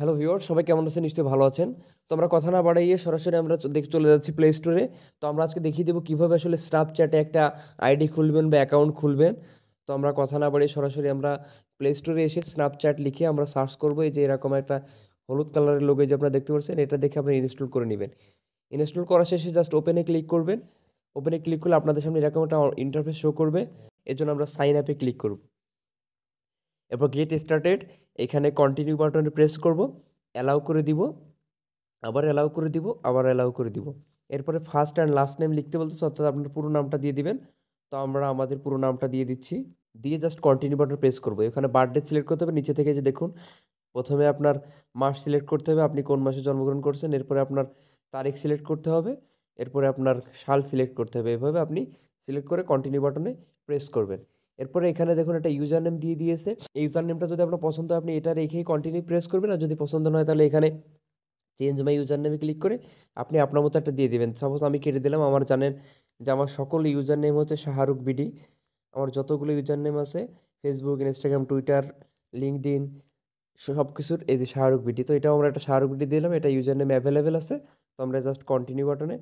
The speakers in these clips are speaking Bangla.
হ্যালো ভিওর সবাই কেমন আছেন নিশ্চয়ই ভালো আছেন তো আমরা কথা না বাড়াইয়ে সরাসরি আমরা দেখে চলে যাচ্ছি প্লে স্টোরে তো আমরা আজকে দেখিয়ে দেবো কীভাবে আসলে স্ন্যাপচ্যাটে একটা আইডি খুলবেন বা অ্যাকাউন্ট খুলবেন তো আমরা কথা না বাড়িয়ে সরাসরি আমরা প্লে স্টোরে এসে স্ন্যাপচ্যাট লিখে আমরা সার্চ করবো এই যে এরকম একটা হলুদ কালারের লোকে যে আপনারা দেখতে পাচ্ছেন এটা দেখে আপনি ইনস্টল করে নেবেন ইনস্টল করা শেষে জাস্ট ওপেনে ক্লিক করবেন ওপেনে ক্লিক করলে আপনাদের সামনে এরকম একটা ইন্টারফেস শো করবে এর জন্য আমরা সাইন অ্যাপে ক্লিক করবো এরপর গেট স্টার্টেড এখানে কন্টিনিউ বাটনে প্রেস করব অ্যালাউ করে দিব আবার অ্যালাউ করে দিব আবার অ্যালাউ করে দিব এরপরে ফার্স্ট অ্যান্ড লাস্ট নেম লিখতে বলতেছে অর্থাৎ আপনার পুরো নামটা দিয়ে দিবেন তো আমরা আমাদের পুরো নামটা দিয়ে দিচ্ছি দিয়ে জাস্ট কন্টিনিউ বাটন প্রেস করবো এখানে বার্থডে সিলেক্ট করতে হবে নিচে থেকে যে দেখুন প্রথমে আপনার মাস সিলেক্ট করতে হবে আপনি কোন মাসে জন্মগ্রহণ করছেন এরপরে আপনার তারিখ সিলেক্ট করতে হবে এরপরে আপনার সাল সিলেক্ট করতে হবে এভাবে আপনি সিলেক্ট করে কন্টিনিউ বাটনে প্রেস করবেন এরপরে এখানে দেখুন একটা ইউজার নেম দিয়ে দিয়েছে এই ইউজার নেমটা যদি আপনার পছন্দ আপনি এটা রেখেই কন্টিনিউ প্রেস করবেন আর যদি পছন্দ নয় তাহলে এখানে চেঞ্জ মাই ইউজার নেমে ক্লিক করে আপনি আপনার মতো একটা দিয়ে দেবেন সাপোজ আমি কেটে দিলাম আমার জানেন যে আমার সকল ইউজার নেম হচ্ছে শাহরুখ বিডি আমার যতগুলো ইউজার নেম আছে ফেসবুক ইনস্টাগ্রাম টুইটার লিঙ্কডিন সব কিছুর এই যে শাহরুখ বিডি তো এটাও আমরা একটা শাহরুখ বিডি দিলাম এটা ইউজার নেম অ্যাভেলেবেল আছে তো আমরা জাস্ট কন্টিনিউ বাটনে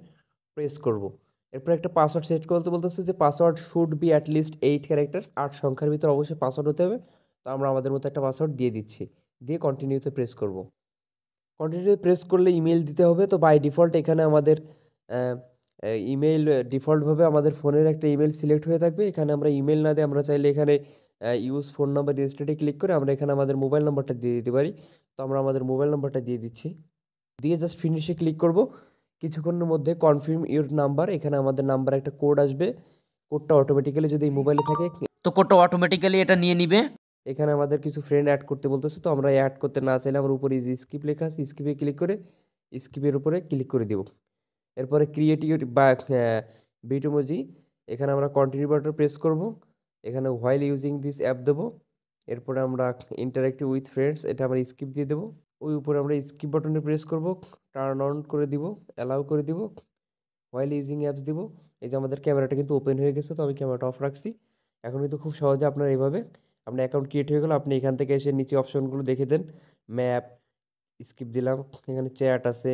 প্রেস করবো এরপর একটা পাসওয়ার্ড সেট করতে বলতেছে যে password should be at least eight characters আট সংখ্যার ভিতরে অবশ্যই পাসওয়ার্ড হতে হবে তো আমরা আমাদের মতো একটা পাসওয়ার্ড দিয়ে দিচ্ছি দিয়ে কন্টিনিউতে প্রেস করব কন্টিনিউতে প্রেস করলে ইমেল দিতে হবে তো বাই ডিফল্ট এখানে আমাদের ইমেল ডিফল্টভাবে আমাদের ফোনের একটা ইমেল সিলেক্ট হয়ে থাকবে এখানে আমরা ইমেল না দিয়ে আমরা চাইলে এখানে ইউজ ফোন নাম্বার রেজিস্ট্রেটে ক্লিক করে আমরা এখানে আমাদের মোবাইল নাম্বারটা দিয়ে দিতে পারি তো আমরা আমাদের মোবাইল নাম্বারটা দিয়ে দিচ্ছি দিয়ে জাস্ট ফিনিশে ক্লিক করব কিছুক্ষণের মধ্যে কনফার্ম ইউর নাম্বার এখানে আমাদের নাম্বার একটা কোড আসবে কোডটা অটোমেটিক্যালি যদি মোবাইলে থাকে তো কোডটা অটোমেটিক্যালি এটা নিয়ে নিবে এখানে আমাদের কিছু ফ্রেন্ড অ্যাড করতে বলতেছে তো আমরা অ্যাড করতে না চাইলে আমার উপরে যে স্কিপ লেখা আছে স্কিপে ক্লিক করে স্কিপের উপরে ক্লিক করে দেব এরপরে ক্রিয়েট ইউর বা বিটোমোজি এখানে আমরা কন্টিনিউ বাটন প্রেস করব এখানে হোয়াইল ইউজিং দিস অ্যাপ দেবো এরপরে আমরা ইন্টারাক্টিভ উইথ ফ্রেন্ডস এটা আমরা স্কিপ দিয়ে দেবো ওই উপরে আমরা স্কিপ বাটনে প্রেস করব টার্ন অন করে দিব অ্যালাউ করে দিব ওয়াইল ইউজিং অ্যাপস দিব এই যে আমাদের ক্যামেরাটা কিন্তু ওপেন হয়ে গেছে তো আমি ক্যামেরাটা অফ রাখছি এখন কিন্তু খুব সহজে আপনার এইভাবে আপনার অ্যাকাউন্ট ক্রিয়েট হয়ে গেলো আপনি এখান থেকে এসে নিচে অপশনগুলো দেখে দেন ম্যাপ স্কিপ দিলাম এখানে চ্যাট আছে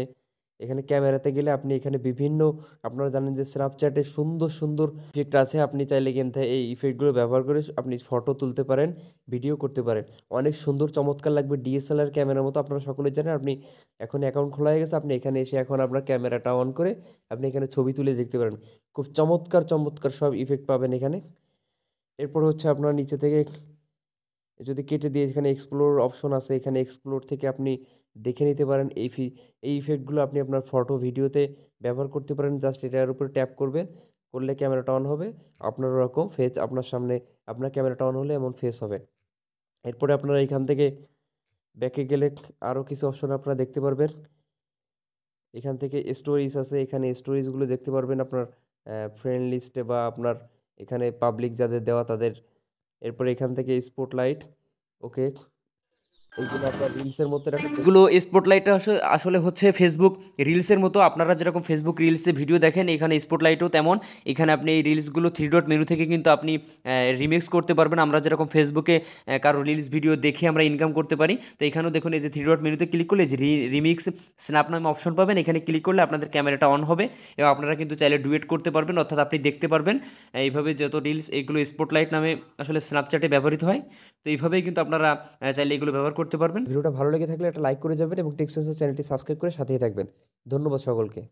এখানে ক্যামেরাতে গেলে আপনি এখানে বিভিন্ন আপনারা জানেন যে স্ন্যাপচ্যাটে সুন্দর সুন্দর ইফেক্ট আছে আপনি চাইলে কিন্তু এই ইফেক্টগুলো ব্যবহার করে আপনি ফটো তুলতে পারেন ভিডিও করতে পারেন অনেক সুন্দর চমৎকার লাগবে ডিএসএলআর ক্যামেরার মতো আপনারা সকলে জানেন আপনি এখন অ্যাকাউন্ট খোলা হয়ে গেছে আপনি এখানে এসে এখন আপনার ক্যামেরাটা অন করে আপনি এখানে ছবি তুলে দেখতে পারেন খুব চমৎকার চমৎকার সব ইফেক্ট পাবেন এখানে এরপর হচ্ছে আপনার নিচে থেকে যদি কেটে দিয়ে এখানে এক্সপ্লোর অপশন আছে এখানে এক্সপ্লোর থেকে আপনি দেখে নিতে পারেন এই ফি এই ইফেক্টগুলো আপনি আপনার ফটো ভিডিওতে ব্যবহার করতে পারেন জাস্ট এটার উপরে ট্যাপ করবেন করলে ক্যামেরাটা অন হবে আপনার ওরকম ফেস আপনার সামনে আপনার ক্যামেরাটা অন হলে এমন ফেস হবে এরপরে আপনারা এখান থেকে ব্যাকে গেলে আরও কিছু অপশন আপনারা দেখতে পারবেন এখান থেকে স্টোরিজ আছে এখানে স্টোরিজগুলো দেখতে পারবেন আপনার ফ্রেন্ড লিস্টে বা আপনার এখানে পাবলিক যাদের দেওয়া তাদের এরপর এখান থেকে স্পোর্ট লাইট ওকে রিলসের মতো এগুলো স্পটলাইটটা আসলে হচ্ছে ফেসবুক রিলসের মতো আপনারা যেরকম ফেসবুক রিলসে ভিডিও দেখেন এখানে স্পটলাইটও তেমন এখানে আপনি এই রিলসগুলো থ্রি ডট মেনু থেকে কিন্তু আপনি রিমিক্স করতে পারবেন আমরা যেরকম ফেসবুকে কারো রিলস ভিডিও দেখে আমরা ইনকাম করতে পারি তো এখানেও দেখুন এই যে থ্রি ডট মেনুতে ক্লিক করলে যে রিমিক্স স্ন্যাপ নামে অপশন পাবেন এখানে ক্লিক করলে আপনাদের ক্যামেরাটা অন হবে এবং আপনারা কিন্তু চাইলে ডুয়েট করতে পারবেন অর্থাৎ আপনি দেখতে পারবেন এইভাবে যত রিলস এগুলো স্পটলাইট নামে আসলে স্ন্যাপচ্যাটে ব্যবহৃত হয় তো এইভাবেই কিন্তু আপনারা চাইলে এগুলো ব্যবহার করতে পারবেন ভিডিওটা ভালো লেগে থাকলে একটা লাইক করে যাবেন এবং টেক্সেন্সের চ্যানেলটি সাবস্ক্রাইব করে সাথেই থাকবেন ধন্যবাদ সকলকে